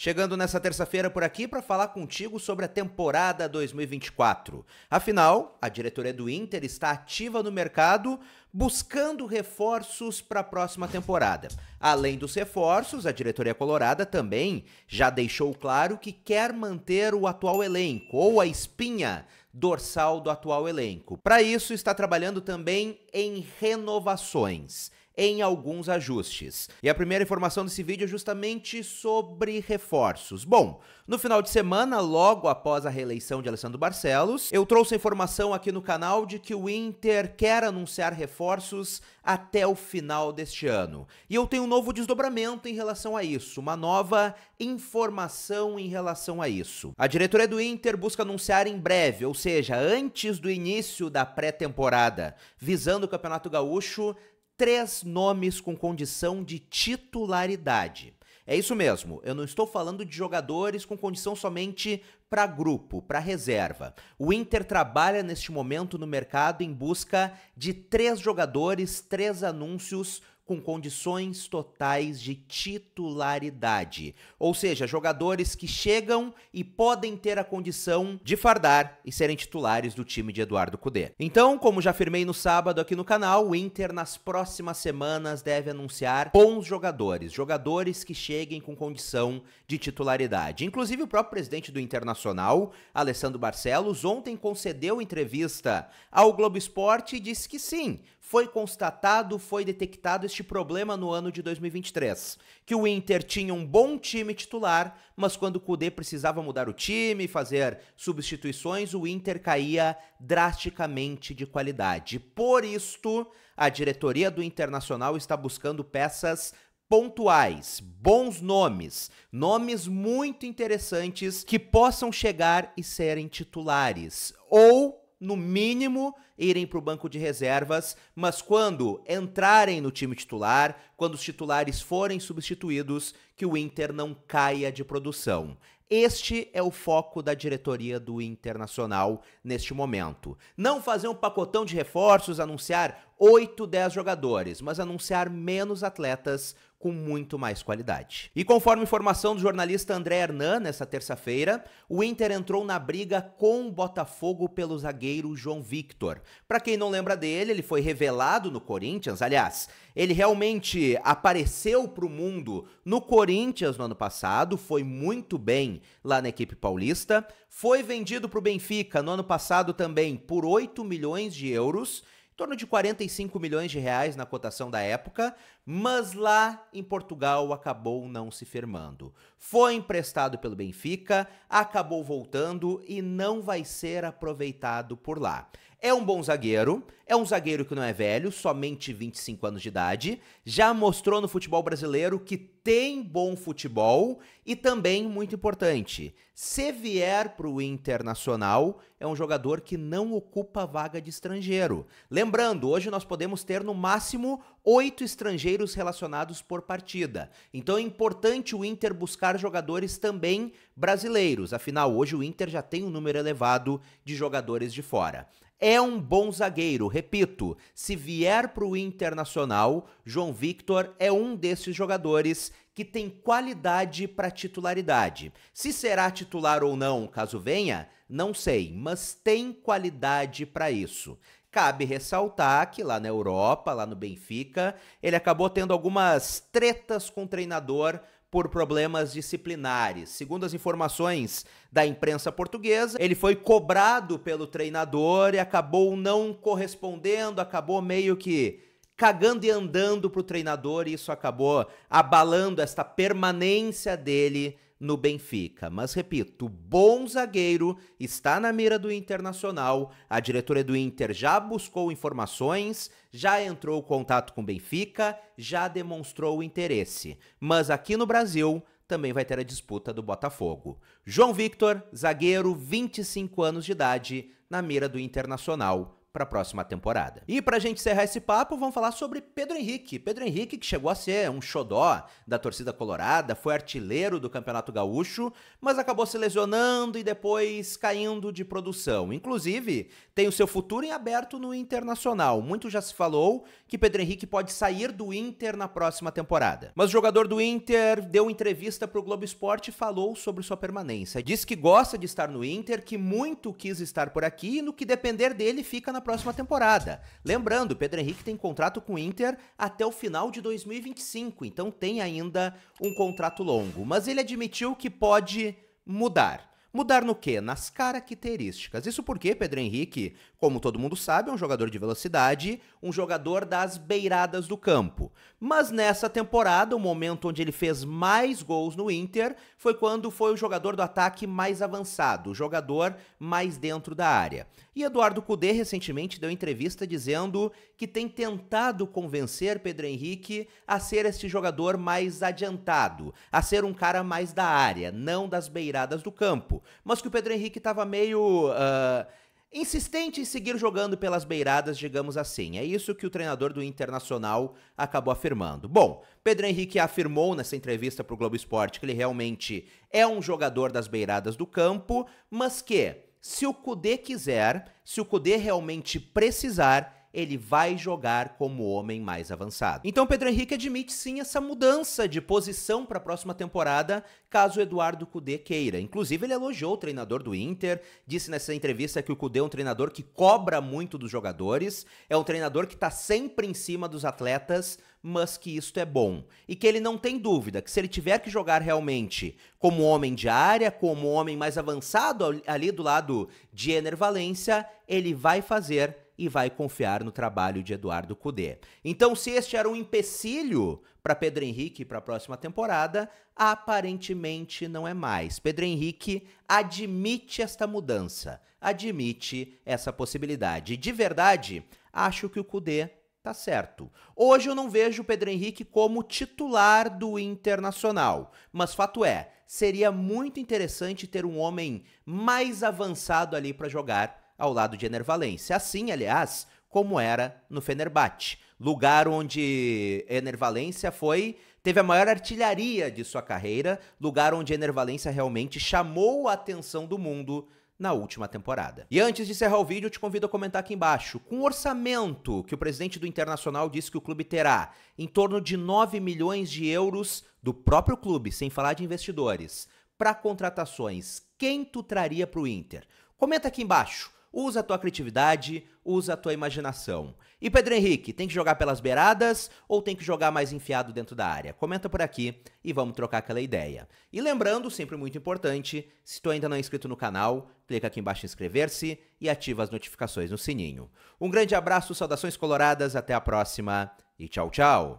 Chegando nessa terça-feira por aqui para falar contigo sobre a temporada 2024. Afinal, a diretoria do Inter está ativa no mercado buscando reforços para a próxima temporada. Além dos reforços, a diretoria colorada também já deixou claro que quer manter o atual elenco ou a espinha dorsal do atual elenco. Para isso, está trabalhando também em renovações em alguns ajustes. E a primeira informação desse vídeo é justamente sobre reforços. Bom, no final de semana, logo após a reeleição de Alessandro Barcelos, eu trouxe a informação aqui no canal de que o Inter quer anunciar reforços até o final deste ano. E eu tenho um novo desdobramento em relação a isso, uma nova informação em relação a isso. A diretoria do Inter busca anunciar em breve, ou seja, antes do início da pré-temporada, visando o Campeonato Gaúcho, três nomes com condição de titularidade. É isso mesmo, eu não estou falando de jogadores com condição somente para grupo, para reserva. O Inter trabalha neste momento no mercado em busca de três jogadores, três anúncios com condições totais de titularidade, ou seja, jogadores que chegam e podem ter a condição de fardar e serem titulares do time de Eduardo Cudê. Então, como já afirmei no sábado aqui no canal, o Inter nas próximas semanas deve anunciar bons jogadores, jogadores que cheguem com condição de titularidade. Inclusive o próprio presidente do Internacional, Alessandro Barcelos, ontem concedeu entrevista ao Globo Esporte e disse que sim, foi constatado, foi detectado este problema no ano de 2023, que o Inter tinha um bom time titular, mas quando o Cudê precisava mudar o time, fazer substituições, o Inter caía drasticamente de qualidade. Por isto, a diretoria do Internacional está buscando peças pontuais, bons nomes, nomes muito interessantes que possam chegar e serem titulares ou no mínimo, irem para o banco de reservas, mas quando entrarem no time titular, quando os titulares forem substituídos, que o Inter não caia de produção. Este é o foco da diretoria do Internacional neste momento. Não fazer um pacotão de reforços, anunciar 8, 10 jogadores, mas anunciar menos atletas com muito mais qualidade. E conforme informação do jornalista André Hernan nesta terça-feira, o Inter entrou na briga com o Botafogo pelo zagueiro João Victor. Para quem não lembra dele, ele foi revelado no Corinthians, aliás, ele realmente apareceu para o mundo no Corinthians no ano passado, foi muito bem lá na equipe paulista, foi vendido para o Benfica no ano passado também por 8 milhões de euros torno de 45 milhões de reais na cotação da época, mas lá em Portugal acabou não se firmando. Foi emprestado pelo Benfica, acabou voltando e não vai ser aproveitado por lá. É um bom zagueiro, é um zagueiro que não é velho, somente 25 anos de idade, já mostrou no futebol brasileiro que tem bom futebol e também, muito importante, se vier para o Internacional, é um jogador que não ocupa vaga de estrangeiro. Lembrando, hoje nós podemos ter no máximo oito estrangeiros zagueiros relacionados por partida. Então é importante o Inter buscar jogadores também brasileiros, afinal, hoje o Inter já tem um número elevado de jogadores de fora. É um bom zagueiro, repito. Se vier para o Internacional, João Victor é um desses jogadores que tem qualidade para titularidade. Se será titular ou não, caso venha, não sei, mas tem qualidade para isso. Cabe ressaltar que lá na Europa, lá no Benfica, ele acabou tendo algumas tretas com o treinador por problemas disciplinares. Segundo as informações da imprensa portuguesa, ele foi cobrado pelo treinador e acabou não correspondendo, acabou meio que cagando e andando para o treinador e isso acabou abalando esta permanência dele no Benfica. Mas repito, bom zagueiro, está na mira do Internacional. A diretoria do Inter já buscou informações, já entrou em contato com o Benfica, já demonstrou interesse. Mas aqui no Brasil também vai ter a disputa do Botafogo. João Victor, zagueiro, 25 anos de idade, na mira do Internacional para a próxima temporada. E para a gente encerrar esse papo, vamos falar sobre Pedro Henrique. Pedro Henrique, que chegou a ser um xodó da torcida colorada, foi artilheiro do Campeonato Gaúcho, mas acabou se lesionando e depois caindo de produção. Inclusive, tem o seu futuro em aberto no Internacional. Muito já se falou que Pedro Henrique pode sair do Inter na próxima temporada. Mas o jogador do Inter deu entrevista para o Globo Esporte e falou sobre sua permanência. Diz que gosta de estar no Inter, que muito quis estar por aqui e no que depender dele fica na próxima temporada. Lembrando, Pedro Henrique tem contrato com o Inter até o final de 2025, então tem ainda um contrato longo. Mas ele admitiu que pode mudar. Mudar no quê? Nas características. Isso porque Pedro Henrique, como todo mundo sabe, é um jogador de velocidade, um jogador das beiradas do campo. Mas nessa temporada, o momento onde ele fez mais gols no Inter foi quando foi o jogador do ataque mais avançado, o jogador mais dentro da área. E Eduardo Cudê recentemente deu entrevista dizendo que tem tentado convencer Pedro Henrique a ser este jogador mais adiantado, a ser um cara mais da área, não das beiradas do campo mas que o Pedro Henrique estava meio. Uh, insistente em seguir jogando pelas beiradas, digamos assim. É isso que o treinador do Internacional acabou afirmando. Bom, Pedro Henrique afirmou nessa entrevista para o Globo Esporte que ele realmente é um jogador das beiradas do campo, mas que se o Cudê quiser, se o Cudê realmente precisar, ele vai jogar como homem mais avançado. Então Pedro Henrique admite sim essa mudança de posição para a próxima temporada, caso Eduardo Cudê queira. Inclusive ele elogiou o treinador do Inter, disse nessa entrevista que o Cudê é um treinador que cobra muito dos jogadores, é um treinador que está sempre em cima dos atletas, mas que isto é bom. E que ele não tem dúvida que se ele tiver que jogar realmente como homem de área, como homem mais avançado ali do lado de Ener Valência, ele vai fazer e vai confiar no trabalho de Eduardo Cudê. Então, se este era um empecilho para Pedro Henrique para a próxima temporada, aparentemente não é mais. Pedro Henrique admite esta mudança, admite essa possibilidade. De verdade, acho que o Cudê tá certo. Hoje eu não vejo o Pedro Henrique como titular do Internacional, mas fato é, seria muito interessante ter um homem mais avançado ali para jogar ao lado de Enervalência. Assim, aliás, como era no Fenerbahçe, lugar onde Enervalência foi teve a maior artilharia de sua carreira, lugar onde Enervalência realmente chamou a atenção do mundo na última temporada. E antes de encerrar o vídeo, eu te convido a comentar aqui embaixo. Com o orçamento que o presidente do Internacional disse que o clube terá, em torno de 9 milhões de euros do próprio clube, sem falar de investidores, para contratações, quem tu traria para o Inter? Comenta aqui embaixo. Usa a tua criatividade, usa a tua imaginação. E Pedro Henrique, tem que jogar pelas beiradas ou tem que jogar mais enfiado dentro da área? Comenta por aqui e vamos trocar aquela ideia. E lembrando, sempre muito importante, se tu ainda não é inscrito no canal, clica aqui embaixo em inscrever-se e ativa as notificações no sininho. Um grande abraço, saudações coloradas, até a próxima e tchau, tchau!